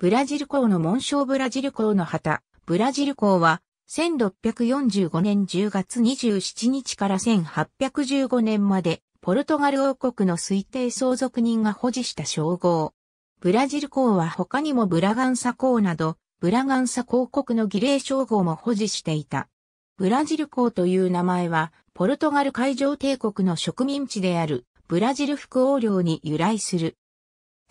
ブラジル港の紋章ブラジル港の旗。ブラジル港は、1645年10月27日から1815年まで、ポルトガル王国の推定相続人が保持した称号。ブラジル港は他にもブラガンサ港など、ブラガンサ広国の儀礼称号も保持していた。ブラジル港という名前は、ポルトガル海上帝国の植民地である、ブラジル副王領に由来する。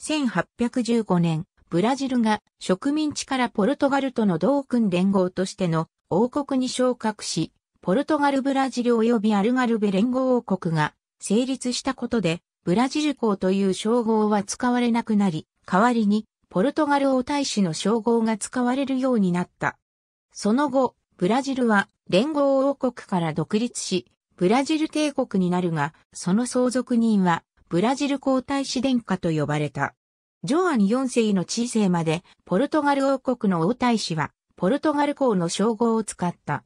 1815年、ブラジルが植民地からポルトガルとの同君連合としての王国に昇格し、ポルトガル・ブラジル及びアルガルベ連合王国が成立したことで、ブラジル公という称号は使われなくなり、代わりにポルトガル王大使の称号が使われるようになった。その後、ブラジルは連合王国から独立し、ブラジル帝国になるが、その相続人はブラジル皇太子殿下と呼ばれた。ジョアン4世の知性まで、ポルトガル王国の王太子は、ポルトガル公の称号を使った。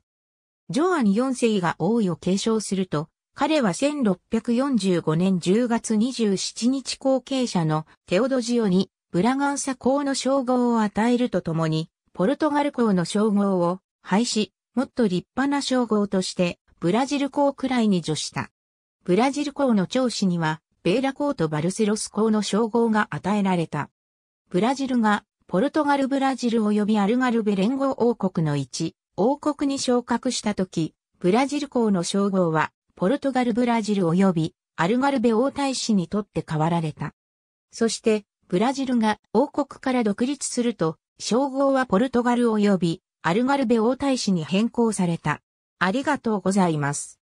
ジョアン4世が王位を継承すると、彼は1645年10月27日後継者のテオドジオにブラガンサ公の称号を与えるとともに、ポルトガル公の称号を廃止、もっと立派な称号としてブラジル公くらいに除した。ブラジル公の長子にはベーラーとバルセロス公の称号が与えられた。ブラジルがポルトガルブラジル及びアルガルベ連合王国の一、王国に昇格したとき、ブラジル公の称号は、ポルトガルブラジル及びアルガルベ王太子にとって変わられた。そして、ブラジルが王国から独立すると、称号はポルトガル及びアルガルベ王太子に変更された。ありがとうございます。